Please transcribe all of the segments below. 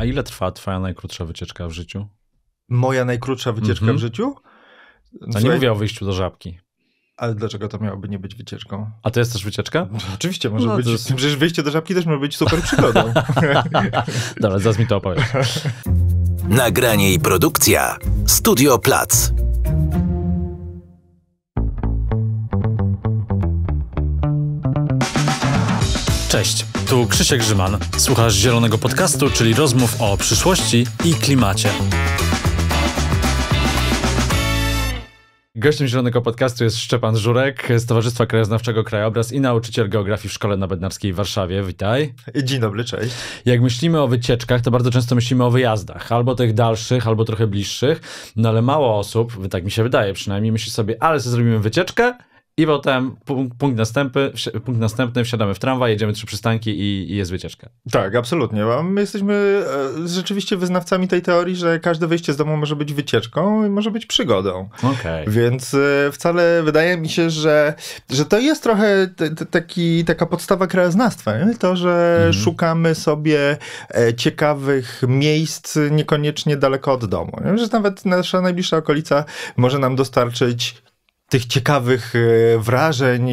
A ile trwa twoja najkrótsza wycieczka w życiu? Moja najkrótsza wycieczka mm -hmm. w mhm. życiu? No nie mówię o wyjściu do żabki. Ale dlaczego to miałoby nie być wycieczką? A to jest też wycieczka? No, oczywiście, może no, być. Jest... Przecież wyjście do żabki też może być super przygodą. Dobra, zaraz mi to opowiesz. Nagranie i produkcja Studio Plac. Cześć tu Krzysiek Grzyman. Słuchasz Zielonego Podcastu, czyli rozmów o przyszłości i klimacie. Gościem Zielonego Podcastu jest Szczepan Żurek z Towarzystwa Krajoznawczego Krajobraz i nauczyciel geografii w Szkole Nabednarskiej w Warszawie. Witaj. Dzień dobry, cześć. Jak myślimy o wycieczkach, to bardzo często myślimy o wyjazdach, albo tych dalszych, albo trochę bliższych, no ale mało osób, tak mi się wydaje przynajmniej, myśli sobie, ale co zrobimy wycieczkę i potem punkt, punkt następny, punkt następny, wsiadamy w tramwaj, jedziemy trzy przystanki i, i jest wycieczka. Tak, absolutnie. My jesteśmy e, rzeczywiście wyznawcami tej teorii, że każde wyjście z domu może być wycieczką i może być przygodą. Okay. Więc e, wcale wydaje mi się, że, że to jest trochę t, t, taki, taka podstawa krajoznawstwa. Nie? To, że mhm. szukamy sobie e, ciekawych miejsc niekoniecznie daleko od domu. Nie? Że nawet nasza najbliższa okolica może nam dostarczyć tych ciekawych e, wrażeń,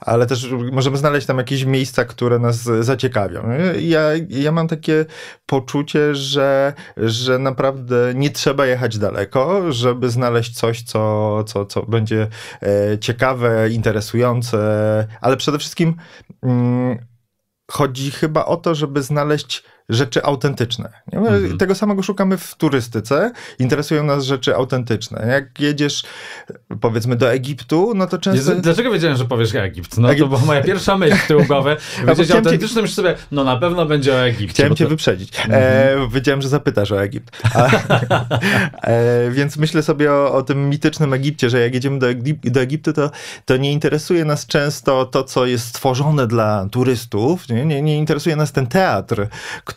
ale też możemy znaleźć tam jakieś miejsca, które nas zaciekawią. E, ja, ja mam takie poczucie, że, że naprawdę nie trzeba jechać daleko, żeby znaleźć coś, co, co, co będzie e, ciekawe, interesujące, ale przede wszystkim mm, chodzi chyba o to, żeby znaleźć rzeczy autentyczne. Mhm. Tego samego szukamy w turystyce. Interesują nas rzeczy autentyczne. Jak jedziesz, powiedzmy, do Egiptu, no to często... Dlaczego wiedziałem, że powiesz Egipt? No Egipt... to była moja pierwsza myśl w tyłu głowy. Wiedzieć autentycznym, ci... sobie, no na pewno będzie o Egipcie. Chciałem cię to... wyprzedzić. E, mhm. E, wiedziałem, że zapytasz o Egipt. A, e, więc myślę sobie o, o, tym mitycznym Egipcie, że jak jedziemy do, Egip do Egiptu, to, to nie interesuje nas często to, co jest stworzone dla turystów. Nie, nie, nie interesuje nas ten teatr,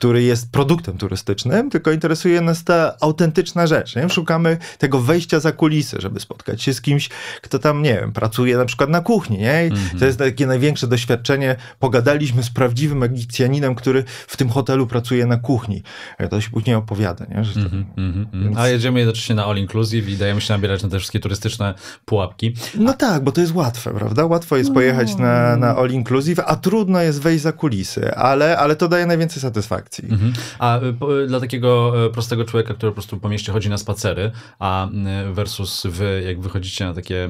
który jest produktem turystycznym, tylko interesuje nas ta autentyczna rzecz. Nie? Szukamy tego wejścia za kulisy, żeby spotkać się z kimś, kto tam, nie wiem, pracuje na przykład na kuchni. Nie? Mhm. To jest takie największe doświadczenie. Pogadaliśmy z prawdziwym Egipcjaninem, który w tym hotelu pracuje na kuchni. E, to się później opowiada. Nie? Że to, mhm, mhm, więc... A jedziemy jednocześnie na all inclusive i dajemy się nabierać na te wszystkie turystyczne pułapki. No a... tak, bo to jest łatwe, prawda? Łatwo jest no. pojechać na, na all inclusive, a trudno jest wejść za kulisy, ale, ale to daje najwięcej satysfakcji akcji. Mhm. A y, po, y, dla takiego y, prostego człowieka, który po prostu po mieście chodzi na spacery, a versus wy, jak wychodzicie na takie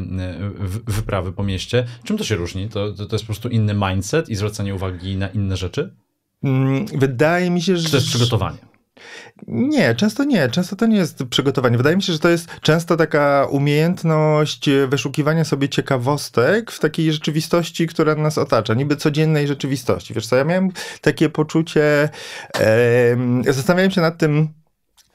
wyprawy po mieście, czym to się różni? To, to, to jest po prostu inny mindset i zwracanie uwagi na inne rzeczy? Mm, wydaje mi się, że... To jest przygotowanie? Nie, często nie. Często to nie jest przygotowanie. Wydaje mi się, że to jest często taka umiejętność e, wyszukiwania sobie ciekawostek w takiej rzeczywistości, która nas otacza, niby codziennej rzeczywistości. Wiesz co, ja miałem takie poczucie, e, zastanawiałem się nad tym,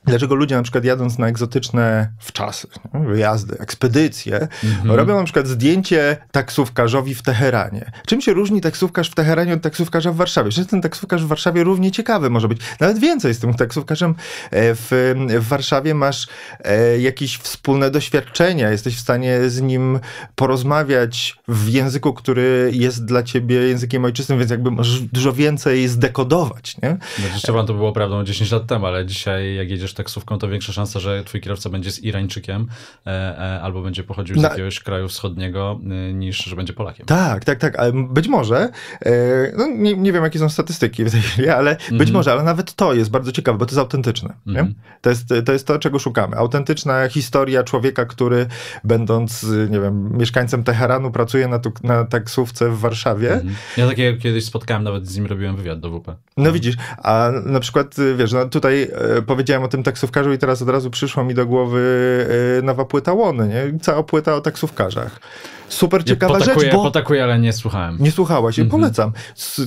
Dlaczego ludzie na przykład jadąc na egzotyczne wczasy, wyjazdy, ekspedycje, mhm. robią na przykład zdjęcie taksówkarzowi w Teheranie. Czym się różni taksówkarz w Teheranie od taksówkarza w Warszawie? Czy ten taksówkarz w Warszawie równie ciekawy może być? Nawet więcej z tym taksówkarzem e, w, w Warszawie masz e, jakieś wspólne doświadczenia, jesteś w stanie z nim porozmawiać w języku, który jest dla ciebie językiem ojczystym, więc jakby możesz dużo więcej zdekodować. Nie? Znaczy, to było prawdą 10 lat temu, ale dzisiaj jak jedziesz taksówką, to większa szansa, że twój kierowca będzie z Irańczykiem e, e, albo będzie pochodził z Na... jakiegoś kraju wschodniego e, niż, że będzie Polakiem. Tak, tak, tak, ale być może, e, no nie, nie wiem jakie są statystyki w tej chwili, ale być mhm. może, ale nawet to jest bardzo ciekawe, bo to jest autentyczne. Mhm. To, jest, to jest to, czego szukamy. Autentyczna historia człowieka, który będąc, nie wiem, mieszkańcem Teheranu pracuje na, tu, na taksówce w Warszawie. Mhm. Ja takiego kiedyś spotkałem, nawet z nim robiłem wywiad do WP. No widzisz, a na przykład, wiesz, no tutaj e, powiedziałem o tym taksówkarzu i teraz od razu przyszła mi do głowy e, nowa płyta Łony, nie? Cała płyta o taksówkarzach. Super ciekawa potakuję, rzecz, bo... Potakuję, ale nie słuchałem. Nie słuchałaś, mm polecam.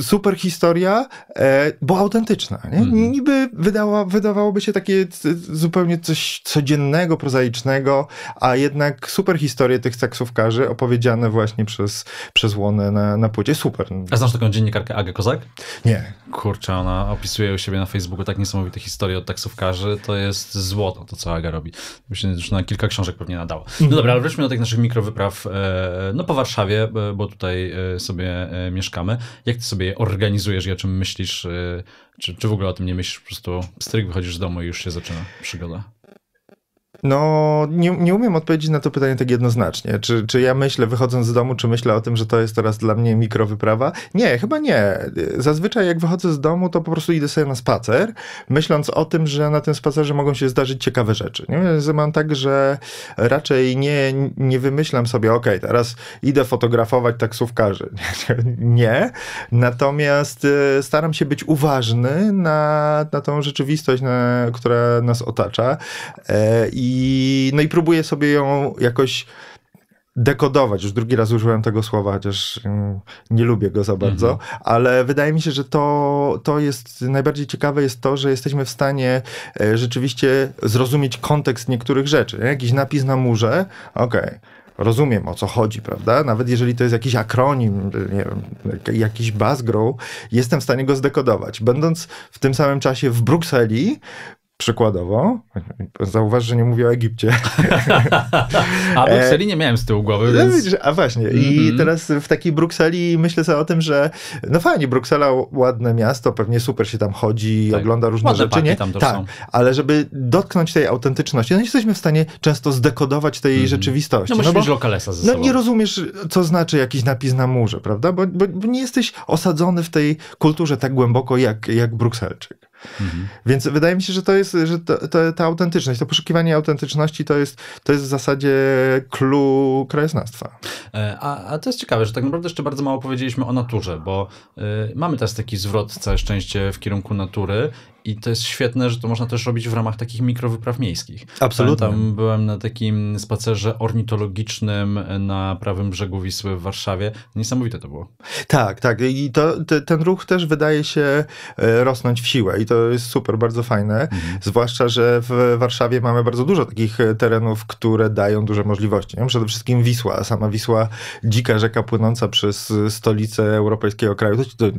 Super historia, e, bo autentyczna, nie? Mhm. Niby wydała, wydawałoby się takie zupełnie coś codziennego, prozaicznego, a jednak super historie tych taksówkarzy opowiedziane właśnie przez, przez Łonę na, na płycie. Super. A znasz taką dziennikarkę Agę Kozak? Nie. Kurczę, ona opisuje u siebie na Facebooku tak niesamowite historie od taksówkarzy to jest złoto, to co Aga robi. Myślę, że już na kilka książek pewnie nadała. No mhm. dobra, ale wróćmy do tych naszych mikrowypraw e, no po Warszawie, e, bo tutaj e, sobie mieszkamy. Jak ty sobie je organizujesz i o czym myślisz? Czy, czy w ogóle o tym nie myślisz? Po prostu stryk wychodzisz z domu i już się zaczyna przygoda. No, nie, nie umiem odpowiedzieć na to pytanie tak jednoznacznie. Czy, czy ja myślę, wychodząc z domu, czy myślę o tym, że to jest teraz dla mnie mikrowyprawa? Nie, chyba nie. Zazwyczaj jak wychodzę z domu, to po prostu idę sobie na spacer, myśląc o tym, że na tym spacerze mogą się zdarzyć ciekawe rzeczy. Nie? Mam tak, że raczej nie, nie wymyślam sobie, ok, teraz idę fotografować taksówkarzy. nie. Natomiast y, staram się być uważny na, na tą rzeczywistość, na, która nas otacza. E, I i, no i próbuję sobie ją jakoś dekodować. Już drugi raz użyłem tego słowa, chociaż mm, nie lubię go za bardzo, mhm. ale wydaje mi się, że to, to jest najbardziej ciekawe jest to, że jesteśmy w stanie e, rzeczywiście zrozumieć kontekst niektórych rzeczy. Jakiś napis na murze, okej. Okay rozumiem o co chodzi, prawda? Nawet jeżeli to jest jakiś akronim, wiem, jakiś buzzgrow, jestem w stanie go zdekodować. Będąc w tym samym czasie w Brukseli, Przykładowo, zauważ, że nie mówię o Egipcie. a Brukseli nie miałem z tyłu głowy. No więc... widzisz, a właśnie, mm -hmm. i mhm. teraz w takiej Brukseli myślę sobie o tym, że no fajnie, Bruksela ładne miasto, pewnie super się tam chodzi, tak. ogląda różne Ładne rzeczy. Nie? Tam tak, są. ale żeby dotknąć tej autentyczności, no jesteśmy w stanie często zdekodować tej mm -hmm. rzeczywistości. No, no musisz no, lokalesa ze no sobą. No nie rozumiesz, co znaczy jakiś napis na murze, prawda? Bo, bo, bo nie jesteś osadzony w tej kulturze tak głęboko jak, jak Brukselczyk. Mhm. Więc wydaje mi się, że to jest, że to, to, ta autentyczność, to poszukiwanie autentyczności to jest, to jest w zasadzie clue krajoznawstwa. E, a, a to jest ciekawe, że tak naprawdę jeszcze bardzo mało powiedzieliśmy o naturze, bo y, mamy teraz taki zwrot, całe szczęście, w kierunku natury i to jest świetne, że to można też robić w ramach takich mikrowypraw miejskich. Absolutnie. Tam byłem na takim spacerze ornitologicznym na prawym brzegu Wisły w Warszawie. Niesamowite to było. Tak, tak. I to, te, ten ruch też wydaje się e, rosnąć w siłę i to jest super, bardzo fajne. Mhm. Zwłaszcza, że w Warszawie mamy bardzo dużo takich e, terenów, które dają duże możliwości. Przede wszystkim Wisła. Sama Wisła, dzika rzeka płynąca przez e, stolicę europejskiego kraju. To, to,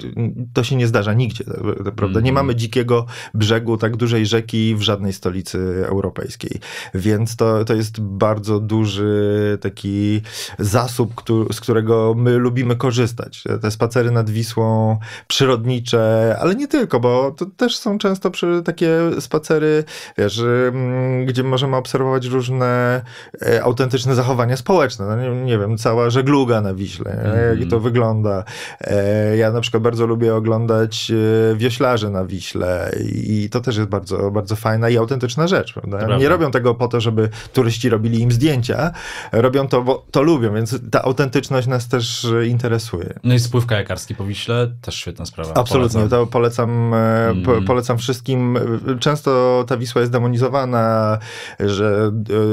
to się nie zdarza nigdzie, tak, tak, prawda? Mhm. Nie mamy dzikiego brzegu tak dużej rzeki w żadnej stolicy europejskiej. Więc to, to jest bardzo duży taki zasób, z którego my lubimy korzystać. Te spacery nad Wisłą, przyrodnicze, ale nie tylko, bo to też są często takie spacery, wiesz, mm, gdzie możemy obserwować różne e, autentyczne zachowania społeczne. No nie, nie, wiem, cała żegluga na Wiśle, mm. jak to wygląda. E, ja na przykład bardzo lubię oglądać e, wioślarzy na Wiśle i to też jest bardzo, bardzo fajna i autentyczna rzecz, prawda? prawda? Nie robią tego po to, żeby turyści robili im zdjęcia, robią to, bo to lubią, więc ta autentyczność nas też interesuje. No i spływ kajakarski po Wiśle, też świetna sprawa. Absolutnie, polecam. to polecam, mm. po, mhm. polecam wszystkim. Często ta Wisła jest demonizowana, że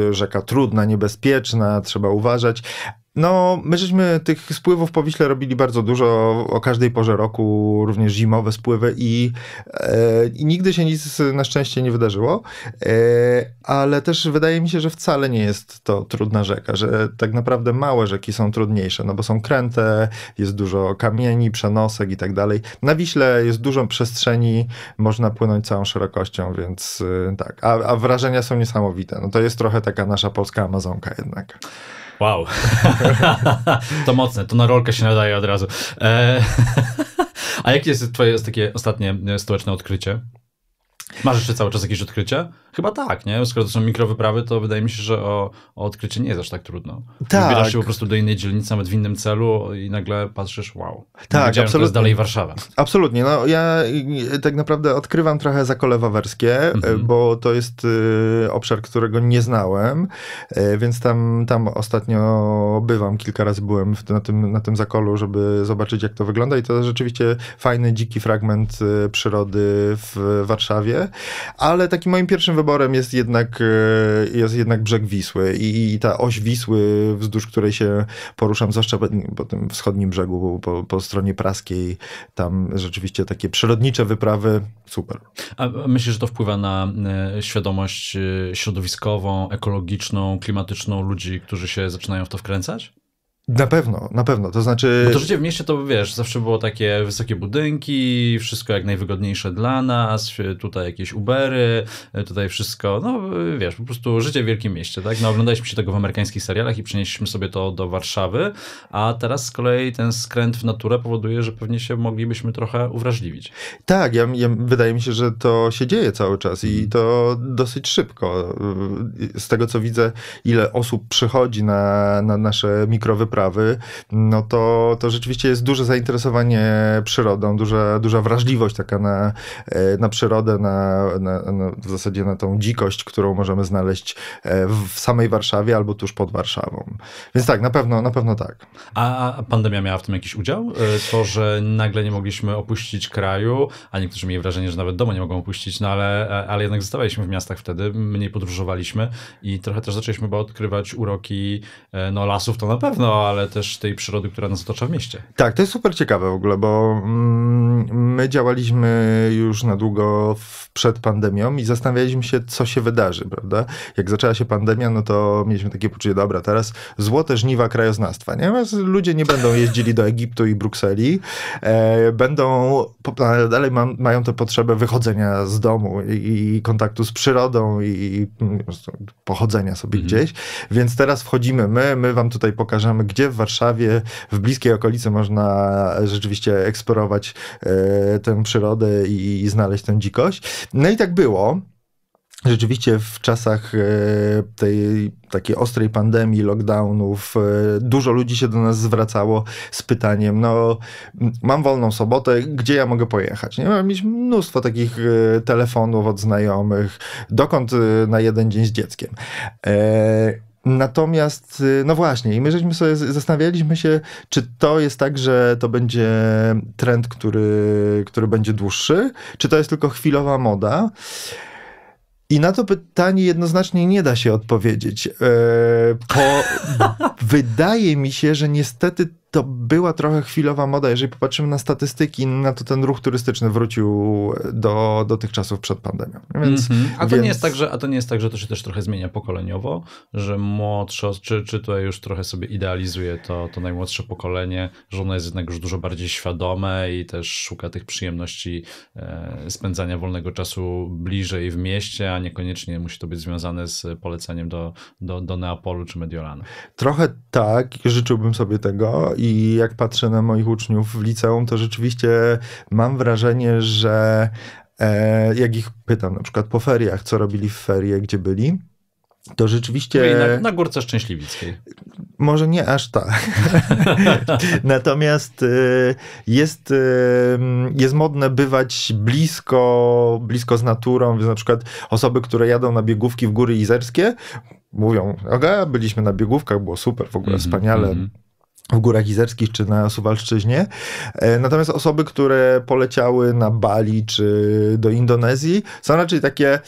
e, rzeka trudna, niebezpieczna, trzeba uważać, no, my żeśmy tych spływów po Wiśle robili bardzo dużo, o każdej porze roku, również zimowe spływy i, e, i nigdy się nic na szczęście nie wydarzyło, e, ale też wydaje mi się, że wcale nie jest to trudna rzeka, że tak naprawdę małe rzeki są trudniejsze, no bo są kręte, jest dużo kamieni, przenosek i tak dalej. Na Wiśle jest dużo przestrzeni, można płynąć całą szerokością, więc e, tak, a, a wrażenia są niesamowite. No to jest trochę taka nasza polska Amazonka jednak. Wow. to mocne, to na rolkę się nadaje od razu. E, a jakie jest twoje takie ostatnie e, stołeczne odkrycie? Masz jeszcze cały czas jakieś odkrycie? Chyba tak, nie? Skoro to są mikrowyprawy, to wydaje mi się, że o, o odkrycie nie jest aż tak trudno. Tak. Wybierasz się po prostu do innej dzielnicy, nawet w innym celu i nagle patrzysz, wow. Tak, absolutnie. To jest dalej Warszawa. Absolutnie. No, ja tak naprawdę odkrywam trochę zakole wawerskie, mhm. bo to jest y, obszar, którego nie znałem, y, więc tam, tam ostatnio bywam, kilka razy byłem w, na, tym, na tym zakolu, żeby zobaczyć, jak to wygląda i to rzeczywiście fajny, dziki fragment y, przyrody w Warszawie ale takim moim pierwszym wyborem jest jednak, e, jest jednak brzeg Wisły i, i ta oś Wisły, wzdłuż której się poruszam, zwłaszcza po tym wschodnim brzegu, po, po stronie praskiej, tam rzeczywiście takie przyrodnicze wyprawy, super. A myślisz, że to wpływa na e, świadomość e, środowiskową, ekologiczną, klimatyczną ludzi, którzy się zaczynają w to wkręcać? Na pewno, na pewno. To znaczy. Bo to życie w mieście to wiesz, zawsze było takie wysokie budynki, wszystko jak najwygodniejsze dla nas, tutaj jakieś Ubery, tutaj wszystko. No wiesz, po prostu życie w wielkim mieście, tak? No oglądaliśmy się tego w amerykańskich serialach i przenieśliśmy sobie to do Warszawy, a teraz z kolei ten skręt w naturę powoduje, że pewnie się moglibyśmy trochę uwrażliwić. Tak, ja, ja, wydaje mi się, że to się dzieje cały czas i mhm. to dosyć szybko. Z tego co widzę, ile osób przychodzi na, na nasze mikrowyprawy sprawy, no to, to rzeczywiście jest duże zainteresowanie przyrodą, duża, duża wrażliwość taka na, e, na przyrodę, na, na, na w zasadzie na tą dzikość, którą możemy znaleźć e, w samej Warszawie albo tuż pod Warszawą. Więc tak, na pewno, na pewno tak. A pandemia miała w tym jakiś udział? E, to, że nagle nie mogliśmy opuścić kraju, a niektórzy mieli wrażenie, że nawet domu nie mogą opuścić, no ale, ale jednak zostawaliśmy w miastach wtedy, mniej podróżowaliśmy i trochę też zaczęliśmy chyba odkrywać uroki no lasów to na pewno, ale też tej przyrody, która nas otacza w mieście. Tak, to jest super ciekawe w ogóle, bo mm, my działaliśmy już na długo przed pandemią i zastanawialiśmy się, co się wydarzy, prawda? Jak zaczęła się pandemia, no to mieliśmy takie poczucie, dobra, teraz złote żniwa krajoznawstwa, nie? Ludzie nie będą jeździli do Egiptu i Brukseli, e, będą, no, dalej mają tę potrzebę wychodzenia z domu i, i kontaktu z przyrodą i, i pochodzenia sobie mhm. gdzieś, więc teraz wchodzimy my, my wam tutaj pokażemy, gdzie gdzie w Warszawie, w bliskiej okolicy można rzeczywiście eksplorować e, tę przyrodę i, i znaleźć tę dzikość. No i tak było. Rzeczywiście w czasach e, tej takiej ostrej pandemii, lockdownów, e, dużo ludzi się do nas zwracało z pytaniem, no mam wolną sobotę, gdzie ja mogę pojechać? Nie? Mieliśmy mnóstwo takich telefonów od znajomych, dokąd na jeden dzień z dzieckiem. Natomiast, y, no właśnie, i my żeśmy sobie zastanawialiśmy się, czy to jest tak, że to będzie trend, który, który będzie dłuższy, czy to jest tylko chwilowa moda. I na to pytanie jednoznacznie nie da się odpowiedzieć. Yy, wydaje mi się, że niestety to była trochę chwilowa moda. Jeżeli popatrzymy na statystyki, na to ten ruch turystyczny wrócił do, do tych czasów przed pandemią. Więc, mm -hmm. A to więc... nie jest tak, że a to nie jest tak, że to się też trochę zmienia pokoleniowo, że młodsze, czy, czy tutaj już trochę sobie idealizuje to, to najmłodsze pokolenie, że ono jest jednak już dużo bardziej świadome i też szuka tych przyjemności e, spędzania wolnego czasu bliżej w mieście, a niekoniecznie musi to być związane z poleceniem do, do, do Neapolu czy Mediolanu. Trochę tak, życzyłbym sobie tego i i jak patrzę na moich uczniów w liceum, to rzeczywiście mam wrażenie, że e, jak ich pytam na przykład po feriach, co robili w ferie, gdzie byli, to rzeczywiście. Na, na, górce szczęśliwickiej. Może nie aż tak. Natomiast y, jest, y, jest modne bywać blisko, blisko z naturą, więc na przykład osoby, które jadą na biegówki w góry izerskie, mówią, ok, byliśmy na biegówkach, było super, w ogóle mm -hmm, wspaniale. Mm -hmm w Górach Izerskich czy na Suwalszczyźnie. E, natomiast osoby, które poleciały na Bali czy do Indonezji, są raczej takie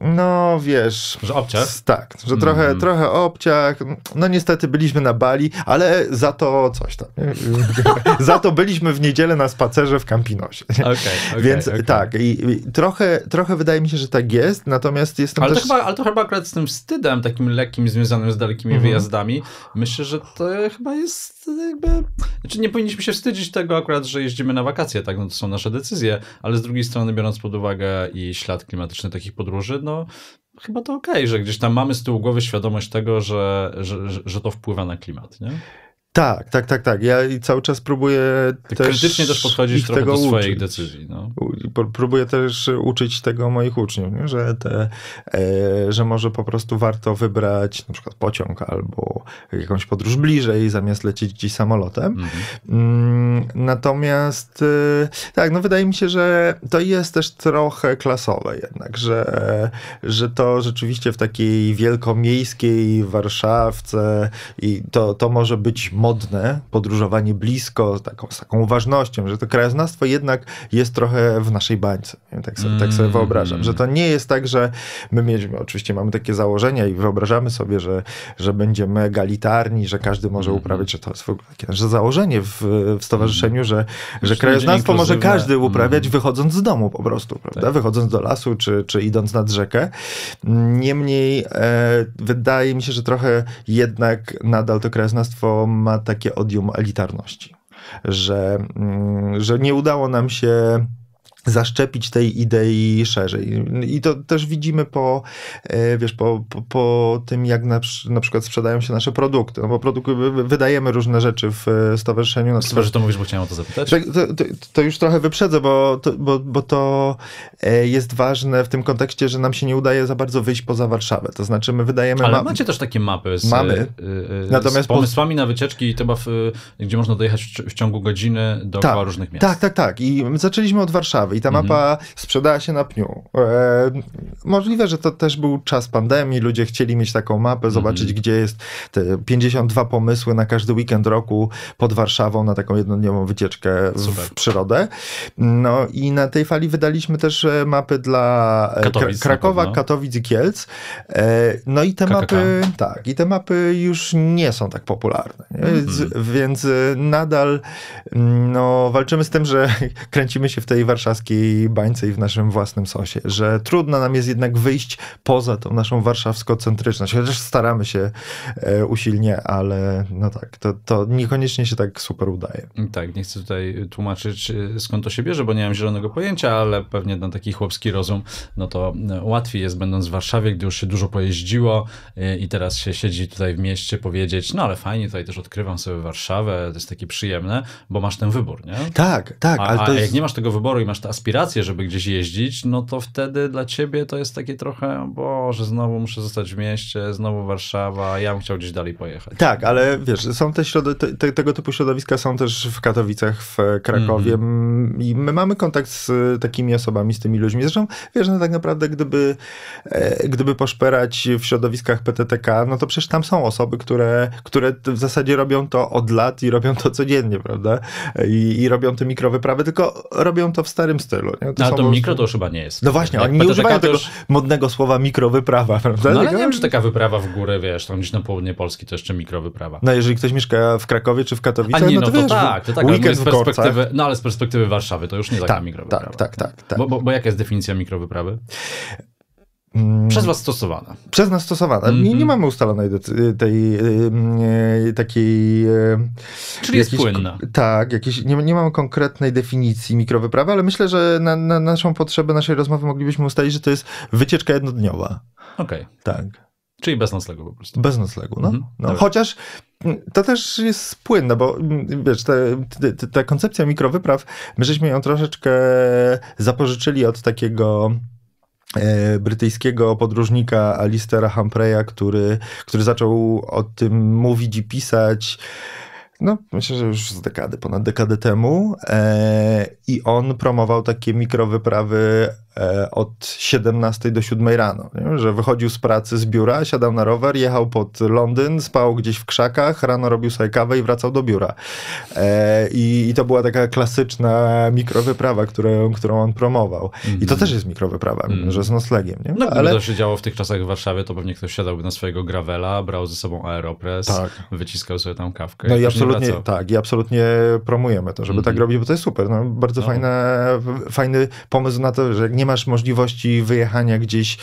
no wiesz. Że obciach? Tak, że trochę, mm. trochę obciach. No niestety byliśmy na Bali, ale za to coś tam. za to byliśmy w niedzielę na spacerze w Campinosie. Okay, okay, Więc okay. tak, i, i, trochę, trochę wydaje mi się, że tak jest, natomiast jestem ale też... To chyba, ale to chyba akurat z tym wstydem takim lekkim związanym z dalekimi mm wyjazdami, myślę, że to chyba jest jakby... Znaczy nie powinniśmy się wstydzić tego akurat, że jeździmy na wakacje, tak? No to są nasze decyzje, ale z drugiej strony biorąc pod uwagę i ślad klimatyczny takich podróży, no chyba to okej, okay, że gdzieś tam mamy z tyłu głowy świadomość tego, że, że, że, to wpływa na klimat, nie? Tak, tak, tak, tak. Ja cały czas próbuję tak też... Krytycznie też podchodzić trochę do swoich uczyć. decyzji. No próbuję też uczyć tego moich uczniów, nie? Że, te, e, że może po prostu warto wybrać na przykład pociąg albo jakąś podróż bliżej, zamiast lecieć gdzieś samolotem. Mhm. Mm, natomiast e, tak, no wydaje mi się, że to jest też trochę klasowe jednak, że, e, że to rzeczywiście w takiej wielkomiejskiej Warszawce i to, to może być modne, podróżowanie blisko, z taką, z taką uważnością, że to krajoznawstwo jednak jest trochę w naszym naszej bańce. Tak sobie, mm. tak sobie wyobrażam, że to nie jest tak, że my mieliśmy, oczywiście mamy takie założenia i wyobrażamy sobie, że, że będziemy egalitarni, że każdy może mhm. uprawiać, że to jest w ogóle takie nasze założenie w, w stowarzyszeniu, że, mhm. że krajoznawstwo może każdy mhm. uprawiać wychodząc z domu po prostu, prawda? Tak. Wychodząc do lasu czy, czy idąc nad rzekę. Niemniej e, wydaje mi się, że trochę jednak nadal to krajoznawstwo ma takie odium elitarności. Że, mm, że nie udało nam się zaszczepić tej idei szerzej. I to też widzimy po, e, wiesz, po, po, po tym, jak na, na, przykład sprzedają się nasze produkty. No bo produkt, wydajemy różne rzeczy w e, stowarzyszeniu. Super, że to mówisz, bo chciałem o to zapytać. Tak, to, to, to już trochę wyprzedzę, bo to, bo, bo to e, jest ważne w tym kontekście, że nam się nie udaje za bardzo wyjść poza Warszawę. To znaczy my wydajemy... Ale ma macie też takie mapy z, Mamy. Natomiast z pomysłami po... na wycieczki, to w, gdzie można dojechać w, w ciągu godziny dookoła tak, różnych miast. Tak, tak, tak. I zaczęliśmy od Warszawy ciekawy. I ta mhm. mapa sprzedała się na pniu. E, możliwe, że to też był czas pandemii, ludzie chcieli mieć taką mapę, zobaczyć mhm. gdzie jest te 52 pomysły na każdy weekend roku pod Warszawą na taką jednodniową wycieczkę Super. w przyrodę. No i na tej fali wydaliśmy też e, mapy dla e, Katowic, Krakowa, Katowic i Kielc. E, no i te KKK. mapy, tak, i te mapy już nie są tak popularne. Mhm. Więc, więc e, nadal mm, no, walczymy z tym, że kręcimy się w tej warszawskiej warszawskiej bańce i w naszym własnym sosie, że trudno nam jest jednak wyjść poza tą naszą warszawsko-centryczność, chociaż staramy się e, usilnie, ale no tak, to, to niekoniecznie się tak super udaje. Tak, nie chcę tutaj tłumaczyć e, skąd to się bierze, bo nie mam zielonego pojęcia, ale pewnie na taki chłopski rozum, no to e, łatwiej jest będąc w Warszawie, gdy już się dużo pojeździło i teraz się siedzi tutaj w mieście powiedzieć, no ale fajnie, tutaj też odkrywam sobie Warszawę, to jest takie przyjemne, bo masz ten wybór, nie? Tak, tak. A, ale a jest... jak nie masz tego wyboru i masz ta aspiracje, żeby gdzieś jeździć, no to wtedy dla ciebie to jest takie trochę, bo że znowu muszę zostać w mieście, znowu Warszawa, ja bym chciał gdzieś dalej pojechać. Tak, ale wiesz, są te, środ- te tego typu środowiska są też w Katowicach, w Krakowie mm. i my mamy kontakt z takimi osobami, z tymi ludźmi. Zresztą, wiesz, no tak naprawdę gdyby, e, gdyby poszperać w środowiskach PTTK, no to przecież tam są osoby, które, które w zasadzie robią to od lat i robią to codziennie, prawda? I, i robią te mikrowyprawy, tylko robią to w starym starym stylu. Nie? To no, to mikro to już chyba nie jest. No właśnie, oni nie używają tego już... modnego słowa mikrowyprawa, prawda? No, ale nie wiem, czy taka wyprawa w górę, wiesz, tam gdzieś na południe Polski to jeszcze mikrowyprawa. No jeżeli ktoś mieszka w Krakowie czy w Katowicach, A nie, no, no to, to wiesz, tak, to tak, weekend z perspektywy, No ale z perspektywy Warszawy to już nie taka tak, mikrowyprawa. Tak, tak, tak. tak. Bo, bo, bo jaka jest definicja mikrowyprawy? Mm. Przez was stosowana. Przez nas stosowana. Mm -hmm. nie, mhm. nie, mamy ustalonej tej, e, e, takiej... E, Czyli jakiejś, jest płynna. Tak, jakiejś, nie, nie mamy konkretnej definicji mikrowyprawy, ale myślę, że na, na, naszą potrzebę naszej rozmowy moglibyśmy ustalić, że to jest wycieczka jednodniowa. Okej. Okay. Tak. Czyli bez noclegu po prostu. Bez noclegu, no. Mhm. no. Chociaż mm, to też jest płynne, bo mm, wiesz, ta koncepcja mikrowypraw, my żeśmy ją troszeczkę zapożyczyli od takiego E, brytyjskiego podróżnika Alistera Humphreya, który, który zaczął o tym mówić i pisać no, myślę, że już z dekady, ponad dekadę temu. E, I on promował takie mikrowyprawy E, od 17 do 7 rano, nie? że wychodził z pracy z biura, siadał na rower, jechał pod Londyn, spał gdzieś w krzakach, rano robił sobie kawę i wracał do biura. E, i, i, to była taka klasyczna mikrowyprawa, którą, którą on promował. Mm. I to mhm. też jest mikrowyprawa, mm. że z noclegiem. Nie? No, Ale to się działo w tych czasach w Warszawie, to pewnie ktoś siadałby na swojego gravela, brał ze sobą aeropress, tak. wyciskał sobie tam kawkę. No i, i absolutnie, tak, i absolutnie promujemy to, żeby mm. tak mhm. robić, bo to jest super. No, bardzo no. Fajne, fajny pomysł na to, że jak nie nie masz możliwości wyjechania gdzieś e,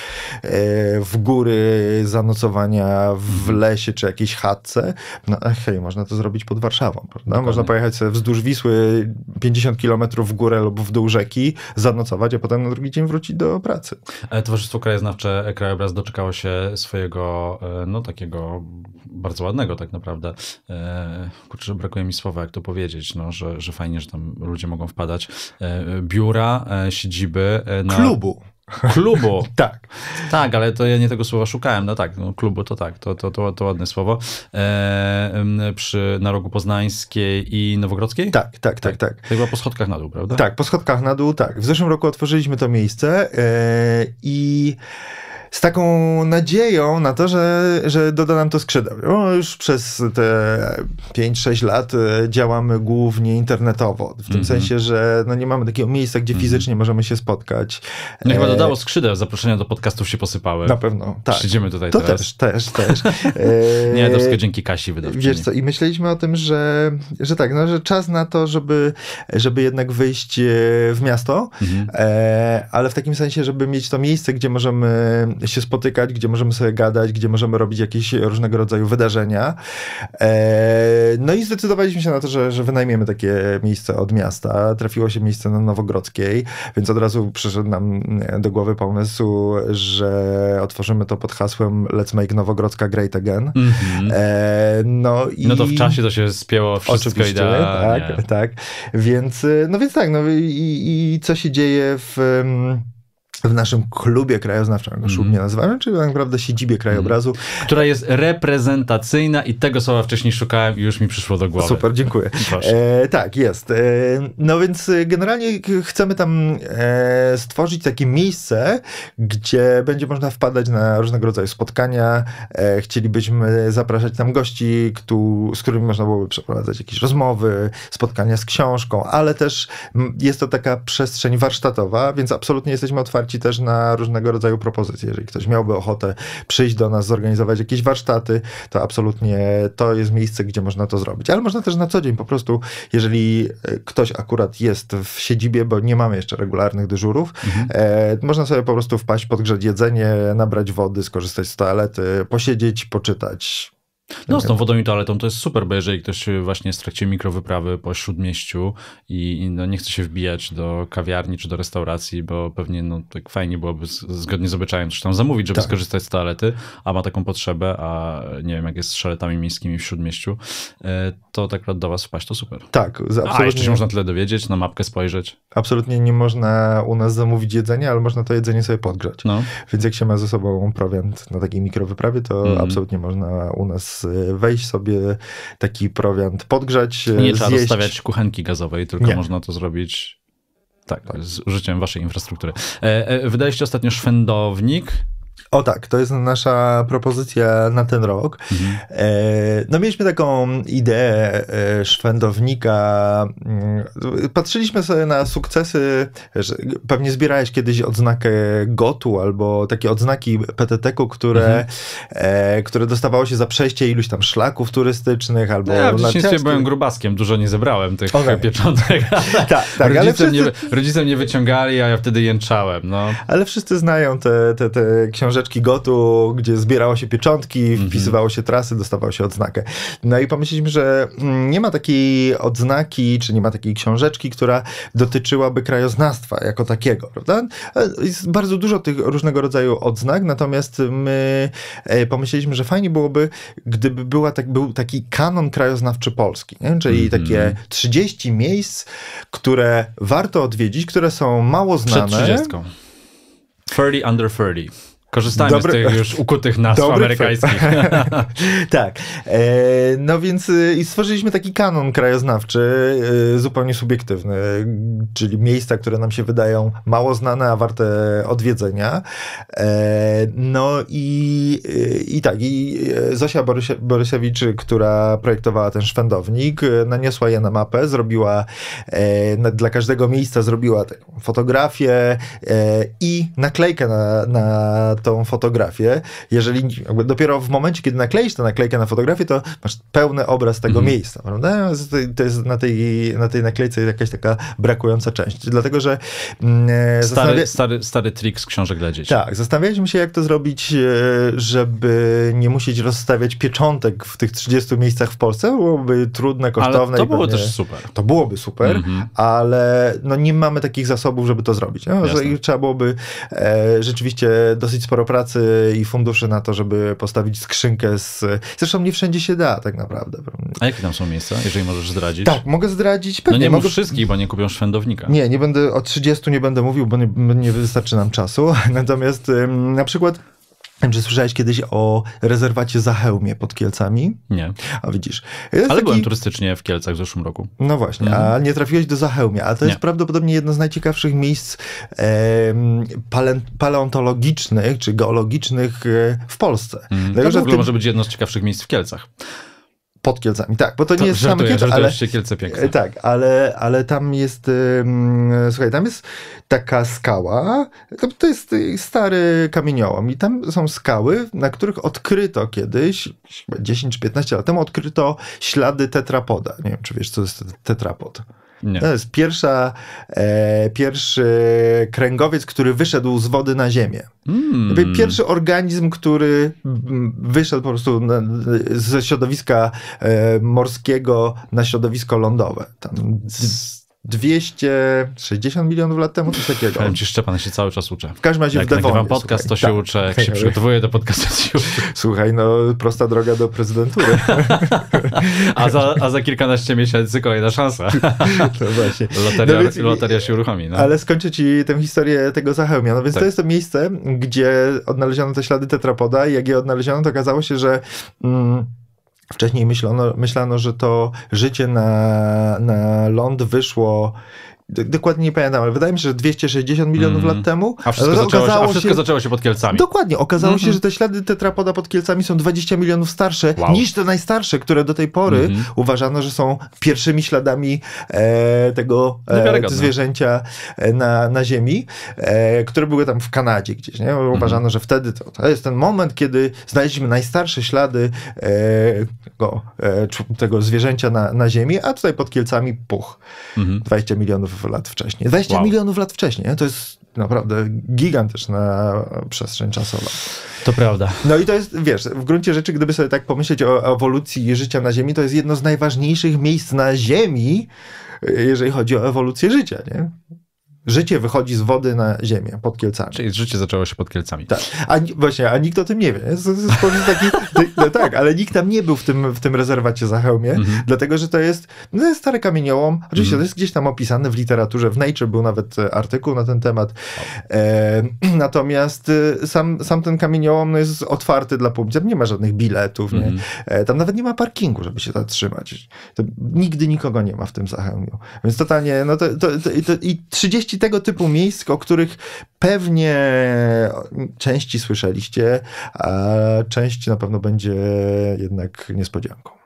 w góry, zanocowania w mhm. lesie czy jakiejś chatce, no e, hej, można to zrobić pod Warszawą, prawda? Można pojechać sobie wzdłuż Wisły 50 km w górę lub w dół rzeki, zanocować, a potem na drugi dzień wrócić do pracy. E, Towarzystwo Krajoznawcze Krajobraz doczekało się swojego, no takiego bardzo ładnego tak naprawdę, kurczę, brakuje mi słowa, jak to powiedzieć, no, że, że fajnie, że tam ludzie mogą wpadać, biura, siedziby, na... Klubu. Klubu. tak. Tak, ale to ja nie tego słowa szukałem. No tak, no, klubu to tak, to, to, to, to ładne słowo. E, przy, na rogu poznańskiej i nowogrodzkiej? Tak, tak, tak. tak. tak. To chyba po schodkach na dół, prawda? Tak, po schodkach na dół, tak. W zeszłym roku otworzyliśmy to miejsce e, i z taką nadzieją na to, że, że doda nam to skrzydeł. No, już przez te 5-6 lat e, działamy głównie internetowo, w tym mhm. sensie, że no nie mamy takiego miejsca, gdzie mhm. fizycznie możemy się spotkać. No chyba e, dodało skrzydeł, zaproszenia do podcastów się posypały. Na pewno, tak. Przyjdziemy tutaj to teraz. też, też, też. E, nie, to wszystko dzięki Kasi wydawczyni. Wiesz co, i myśleliśmy o tym, że, że tak, no, że czas na to, żeby, żeby jednak wyjść w miasto, mhm. ale w takim sensie, żeby mieć to miejsce, gdzie możemy się spotykać, gdzie możemy sobie gadać, gdzie możemy robić jakieś różnego rodzaju wydarzenia. Eee, no i zdecydowaliśmy się na to, że, że wynajmiemy takie miejsce od miasta. Trafiło się miejsce na Nowogrodzkiej, więc od razu przyszedł nam do głowy pomysł, że otworzymy to pod hasłem Let's Make Nowogrodzka Great Again. Mm -hmm. no, i... no to w czasie to się spięło wszystko idealnie. Tak, tak. Więc, e, no więc tak, no i, i co się dzieje w w naszym klubie krajoznawczym, jak go mhm. szumnie nazywamy, czyli tak naprawdę siedzibie mhm. krajobrazu. Która jest reprezentacyjna i tego słowa wcześniej szukałem i już mi przyszło do głowy. Super, dziękuję. E, tak, jest. E, no więc e, generalnie chcemy tam e, stworzyć takie miejsce, gdzie będzie można wpadać na różnego rodzaju spotkania. E, chcielibyśmy zapraszać tam gości, któ z którymi można byłoby przeprowadzać jakieś rozmowy, spotkania z książką, ale też jest to taka przestrzeń warsztatowa, więc absolutnie jesteśmy otwarci otwarci też na różnego rodzaju propozycje. Jeżeli ktoś miałby ochotę przyjść do nas, zorganizować jakieś warsztaty, to absolutnie to jest miejsce, gdzie można to zrobić. Ale można też na co dzień po prostu, jeżeli e, ktoś akurat jest w siedzibie, bo nie mamy jeszcze regularnych dyżurów, mhm. e, można sobie po prostu wpaść, podgrzać jedzenie, nabrać wody, skorzystać z toalety, posiedzieć, poczytać no z tą tak. wodą i toaletą to jest super, bo jeżeli ktoś y, właśnie jest w trakcie mikrowyprawy po śródmieściu i no, nie chce się wbijać do kawiarni czy do restauracji, bo pewnie no, tak fajnie byłoby z, zgodnie z obyczajem coś tam zamówić, żeby tak. skorzystać z toalety, a ma taką potrzebę, a nie wiem jak jest z szaletami miejskimi w śródmieściu, y, to tak naprawdę do was wpaść to super. Tak, absolutnie. A jeszcze się można tyle dowiedzieć, na mapkę spojrzeć. Absolutnie nie można u nas zamówić jedzenia, ale można to jedzenie sobie podgrzać. No. Więc jak się ma ze sobą prowiant na takiej mikrowyprawie, to mm. absolutnie można u nas Y, wejść sobie taki prowiant, podgrzać. Y, Nie zjeść. trzeba dostawiać kuchenki gazowej, tylko Nie. można to zrobić tak, z użyciem waszej infrastruktury. E, e, wydaliście ostatnio szwendownik. O tak, to jest nasza propozycja na ten rok. Mhm. E, no mieliśmy taką ideę e, szwędownika. Mm, patrzyliśmy sobie na sukcesy, pewnie zbierałeś kiedyś odznakę GOTU albo takie odznaki PTT-ku, które, mhm. E, które dostawało się za przejście iluś tam szlaków turystycznych albo... Ja w dzieciństwie byłem grubaskiem, dużo nie zebrałem tych okay. pieczątek. tak, tak, rodzicem, wszyscy... nie, rodzicem nie wyciągali, a ja wtedy jęczałem. No. Ale wszyscy znają te, te, te książeczki gotu, gdzie zbierało się pieczątki, mhm. wpisywało się trasy, dostawało się odznakę. No i pomyśleliśmy, że mm, nie ma takiej odznaki, czy nie ma takiej książeczki, która dotyczyłaby krajoznawstwa jako takiego, prawda? Jest bardzo dużo tych różnego rodzaju odznak, natomiast my e, pomyśleliśmy, że fajnie byłoby, gdyby była tak, był taki kanon krajoznawczy polski, nie? czyli mhm. takie 30 miejsc, które warto odwiedzić, które są mało znane. Przed 30. 30 under 30 korzystamy Dobry... z tych już ukutych nazw Dobry amerykańskich. tak. E, no więc y, stworzyliśmy taki kanon krajoznawczy, y, zupełnie subiektywny, y, czyli miejsca, które nam się wydają mało znane, a warte odwiedzenia. E, no i, i tak, i Zosia Borysie, która projektowała ten szwendownik, naniosła je na mapę, zrobiła e, dla każdego miejsca zrobiła fotografię i naklejkę na, na tą fotografię. Jeżeli dopiero w momencie, kiedy nakleisz tę naklejkę na fotografię, to masz pełny obraz tego mhm. miejsca, prawda? To jest na tej, na tej naklejce jakaś taka brakująca część. Dlatego, że... Mm, e, stary, zastanawia... stary, stary trik z książek dla dzieci. Tak, zastanawialiśmy się, jak to zrobić, e, żeby nie musieć rozstawiać pieczątek w tych 30 miejscach w Polsce. Byłoby trudne, kosztowne. Ale to byłoby też super. To byłoby super, mhm. ale no nie mamy takich zasobów, żeby to zrobić. No, trzeba byłoby e, rzeczywiście dosyć sporo pracy i funduszy na to, żeby postawić skrzynkę z... Zresztą nie wszędzie się da tak naprawdę. A jakie tam są miejsca, jeżeli możesz zdradzić? Tak, mogę zdradzić. Pewnie. No nie mogę... wszystkich, bo nie kupią szwędownika. Nie, nie będę, o 30 nie będę mówił, bo nie, nie wystarczy nam czasu. Natomiast na przykład czy słyszałeś kiedyś o rezerwacie Zachełmie pod Kielcami? Nie. A widzisz. Ale taki... byłem turystycznie w Kielcach w zeszłym roku. No właśnie, mhm. a nie trafiłeś do Zachełmia. A to nie. jest prawdopodobnie jedno z najciekawszych miejsc e, pale paleontologicznych czy geologicznych e, w Polsce. Mhm. Dlatego, to tak, w ogóle może być jedno z ciekawszych miejsc w Kielcach pod Kielcami, tak, bo to, to nie jest żartuję, same Kielce, ale... Kielce piękne. E, tak, ale, ale tam jest, słuchaj, tam jest taka skała, to jest y, stary kamieniołom i tam są skały, na których odkryto kiedyś, 10 czy 15 lat temu, odkryto ślady tetrapoda. Nie wiem, czy wiesz, co jest tetrapod. Nie. To jest pierwsza, e, pierwszy kręgowiec, który wyszedł z wody na ziemię. Mm. Pierwszy organizm, który wyszedł po prostu na, ze środowiska e, morskiego na środowisko lądowe. Tam, z 260 milionów lat temu, coś takiego. Powiem ci, Szczepan, się cały czas uczę. W każdym razie jak w Devonie. Jak podcast, słuchaj. to się Ta. uczę. Jak się przygotowuję do podcastu, to się uczę. Słuchaj, no prosta droga do prezydentury. a, za, a za kilkanaście miesięcy kolejna szansa. to no właśnie. Loteria, no więc, loteria się uruchomi. No. Ale skończę ci tę historię tego zachełmia. No więc tak. to jest to miejsce, gdzie odnaleziono te ślady tetrapoda i jak je odnaleziono, to okazało się, że... Mm, Wcześniej myślono, myślano, że to życie na, na ląd wyszło dokładnie nie pamiętam, ale wydaje mi się, że 260 milionów mm. lat temu. A wszystko, zaczęło się, a wszystko się, zaczęło się pod Kielcami. Dokładnie. Okazało mm -hmm. się, mhm. że te ślady tetrapoda pod Kielcami są 20 milionów starsze wow. niż te najstarsze, które do tej pory mm -hmm. uważano, że są pierwszymi śladami e, tego e, zwierzęcia e, na, na Ziemi, e, które były tam w Kanadzie gdzieś. Nie? Mhm. Uważano, -hmm. że wtedy to, to jest ten moment, kiedy znaleźliśmy najstarsze ślady e, e, tego zwierzęcia na, na Ziemi, a tutaj pod Kielcami puch. 20 mhm. milionów lat wcześniej. 20 wow. milionów lat wcześniej. To jest naprawdę gigantyczna przestrzeń czasowa. To prawda. No i to jest, wiesz, w gruncie rzeczy, gdyby sobie tak pomyśleć o ewolucji życia na Ziemi, to jest jedno z najważniejszych miejsc na Ziemi, y, jeżeli chodzi o ewolucję życia, nie? Życie wychodzi z wody na ziemię pod Kielcami. Czyli życie zaczęło się pod Kielcami. Tak. A, właśnie, a nikt o tym nie wie. taki, no tak, ale nikt tam nie był w tym, w tym rezerwacie za mm -hmm. dlatego że to jest no, stary kamieniołom. Oczywiście mm to mhm. jest gdzieś tam opisane w literaturze. W Nature był nawet e, artykuł na ten temat. E, natomiast e, sam, sam ten kamieniołom no, jest otwarty dla publiczności. Nie ma żadnych biletów. Mm -hmm. e, tam nawet nie ma parkingu, żeby się zatrzymać. To nigdy nikogo nie ma w tym Zachełmiu. Więc totalnie, no to, to, to, to i 30 części tego typu miejsc, o których pewnie części słyszeliście, a część na pewno będzie jednak niespodzianką.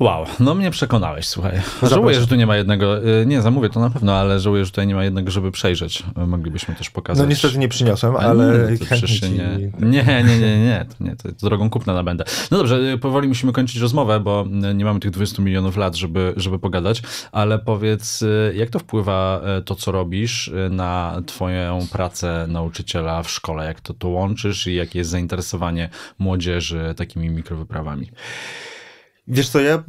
Wow, no mnie przekonałeś, słuchaj. Żałuję, że tu nie ma jednego, y, nie, zamówię to na pewno, ale żałuję, że tutaj nie ma jednego, żeby przejrzeć. Moglibyśmy też pokazać. No niestety nie przyniosłem, ale no chętnie nie. nie, nie, nie, nie, nie, to, nie to, drogą kupna nabędę. No dobrze, y, powoli musimy kończyć rozmowę, bo y, nie mamy tych 20 milionów lat, żeby, żeby pogadać, ale powiedz, jak to wpływa to, co robisz na twoją pracę nauczyciela w szkole? Jak to, to łączysz i jakie jest zainteresowanie młodzieży takimi mikrowyprawami? Wiesz co, ja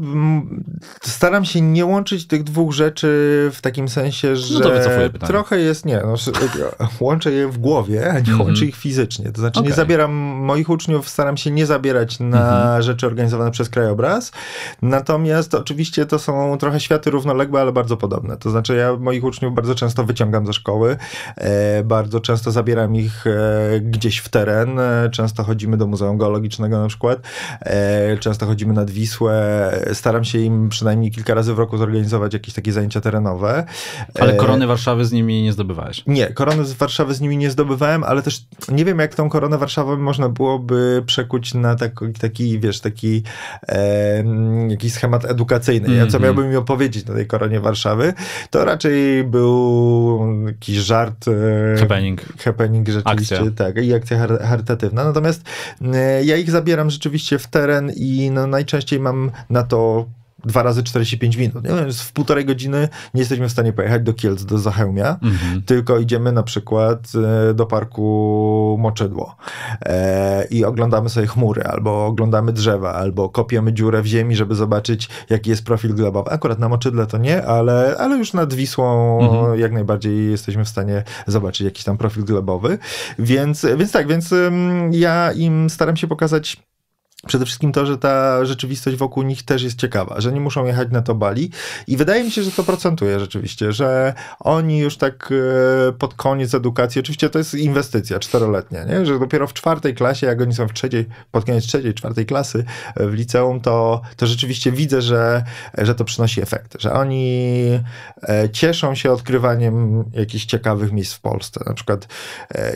staram się nie łączyć tych dwóch rzeczy w takim sensie, no że no trochę jest, nie, no, łączę je w głowie, a nie mm -hmm. łączę mhm. ich fizycznie. To znaczy okay. nie zabieram moich uczniów, staram się nie zabierać na mm -hmm. rzeczy organizowane przez krajobraz. Natomiast oczywiście to są trochę światy równoległe, ale bardzo podobne. To znaczy ja moich uczniów bardzo często wyciągam ze szkoły, e, bardzo często zabieram ich e, gdzieś w teren, e, często chodzimy do Muzeum Geologicznego na przykład, e, często chodzimy nad Wisłę, zwykłe, staram się im przynajmniej kilka razy w roku zorganizować jakieś takie zajęcia terenowe. E, ale korony Warszawy z nimi nie zdobywałeś? Nie, korony z Warszawy z nimi nie zdobywałem, ale też nie wiem, jak tą koronę Warszawy można byłoby przekuć na taki, taki wiesz, taki e, jakiś schemat edukacyjny. Ja co mhm. miałbym mi opowiedzieć na tej koronie Warszawy, to raczej był jakiś żart. E, happening. Happening rzeczywiście, akcja. tak, i akcja charytatywna. Natomiast e, ja ich zabieram rzeczywiście w teren i no, najczęściej mam mam na to dwa razy 45 minut. Nie? W półtorej godziny nie jesteśmy w stanie pojechać do Kielc, do Zachełmia, mhm. tylko idziemy na przykład e, do parku Moczydło e, i oglądamy sobie chmury, albo oglądamy drzewa, albo kopiemy dziurę w ziemi, żeby zobaczyć, jaki jest profil glebowy. Akurat na Moczydle to nie, ale, ale już nad Wisłą mhm. jak najbardziej jesteśmy w stanie zobaczyć jakiś tam profil glebowy. Więc, więc tak, więc ja im staram się pokazać Przede wszystkim to, że ta rzeczywistość wokół nich też jest ciekawa, że nie muszą jechać na to Bali. I wydaje mi się, że to procentuje rzeczywiście, że oni już tak e, pod koniec edukacji, oczywiście to jest inwestycja czteroletnia, nie? że dopiero w czwartej klasie, jak oni są w trzeciej, pod koniec trzeciej, czwartej klasy e, w liceum, to, to rzeczywiście widzę, że, że to przynosi efekt, że oni e, cieszą się odkrywaniem jakichś ciekawych miejsc w Polsce. Na przykład,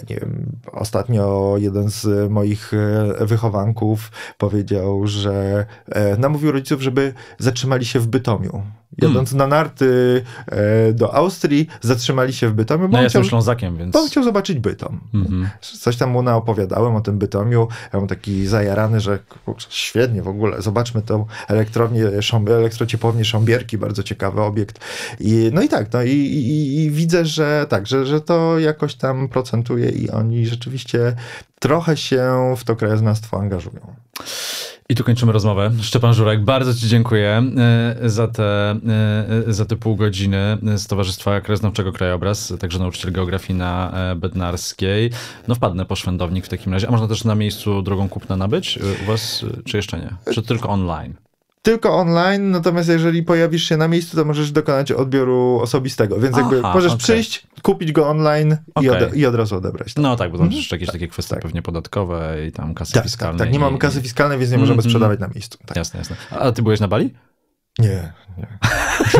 nie wiem, ostatnio jeden z moich wychowanków powiedział, że e, namówił rodziców, żeby zatrzymali się w Bytomiu, Hmm. Jadąc na narty e, do Austrii, zatrzymali się w Bytomiu. No ja chciał, jestem Ślązakiem, więc... Bo chciał zobaczyć Bytom. Mm-hmm. Coś tam mu naopowiadałem o tym Bytomiu. Ja mam taki zajarany, że kurczę, świetnie w ogóle. Zobaczmy tą elektrownię, szom, elektrociepłownię Sząbierki, bardzo ciekawy obiekt. I, no i tak, no i, i, i widzę, że tak, że, że to jakoś tam procentuje i oni rzeczywiście trochę się w to krajoznawstwo angażują. I tu kończymy rozmowę. Szczepan Żurek, bardzo Ci dziękuję e, za te, e, e, za te pół godziny z Towarzystwa Kresnowczego Krajobraz, także nauczyciel geografii na Bednarskiej. No wpadnę po szwendownik w takim razie. A można też na miejscu drogą kupna nabyć u Was, czy jeszcze nie? Czy tylko online? tylko online, natomiast jeżeli pojawisz się na miejscu, to możesz dokonać odbioru osobistego, więc Aha, jakby możesz okay. przyjść, kupić go online okay. i, od, i, od, razu odebrać. Tak. No tak, bo tam mm, jeszcze jakieś tak, takie kwestie tak. pewnie podatkowe i tam kasy tak, fiskalne. Tak, tak, nie i... mamy kasy fiskalnej, więc nie mm, możemy mhm, mhm. sprzedawać na miejscu. Tak. Jasne, jasne. A ty byłeś na Bali? Nie, nie.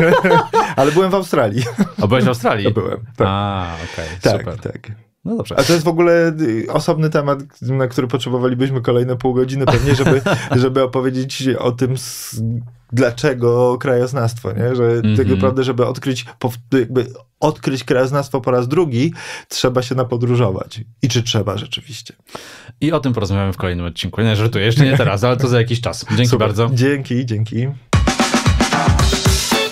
Ale byłem w Australii. A byłeś w Australii? Ja byłem. Tak. A, okej, okay, tak, super. Tak, tak. No dobrze. A to jest w ogóle y, osobny temat, na który potrzebowalibyśmy kolejne pół godziny pewnie, żeby, żeby opowiedzieć o tym, dlaczego krajoznawstwo, nie? Że mm -hmm. tak naprawdę, żeby odkryć, jakby odkryć krajoznawstwo po raz drugi, trzeba się napodróżować. I czy trzeba rzeczywiście. I o tym porozmawiamy w kolejnym odcinku. Nie żartuję, jeszcze nie teraz, ale to za jakiś czas. Dzięki Super. bardzo. Dzięki, dzięki.